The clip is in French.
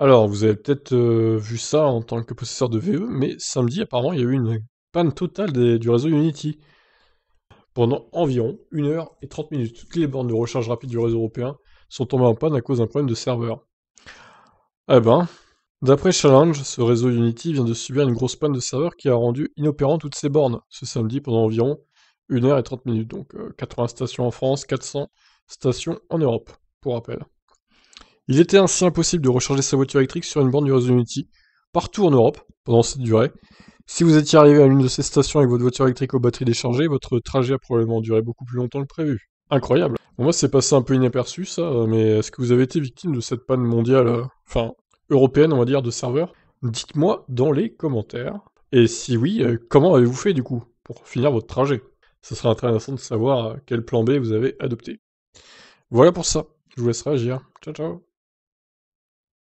Alors, vous avez peut-être euh, vu ça en tant que possesseur de VE, mais samedi, apparemment, il y a eu une panne totale du réseau Unity. Pendant environ 1h30 minutes, toutes les bornes de recharge rapide du réseau européen sont tombées en panne à cause d'un problème de serveur. Eh ben, d'après Challenge, ce réseau Unity vient de subir une grosse panne de serveur qui a rendu inopérant toutes ses bornes ce samedi pendant environ 1h30 minutes, donc 80 euh, stations en France, 400 stations en Europe, pour rappel. Il était ainsi impossible de recharger sa voiture électrique sur une borne du réseau Unity, partout en Europe, pendant cette durée. Si vous étiez arrivé à l'une de ces stations avec votre voiture électrique aux batteries déchargées, votre trajet a probablement duré beaucoup plus longtemps que prévu. Incroyable. Bon, moi, c'est passé un peu inaperçu, ça, mais est-ce que vous avez été victime de cette panne mondiale, euh, enfin, européenne, on va dire, de serveur Dites-moi dans les commentaires. Et si oui, euh, comment avez-vous fait, du coup, pour finir votre trajet Ce serait intéressant de savoir euh, quel plan B vous avez adopté. Voilà pour ça. Je vous laisse réagir. Ciao, ciao.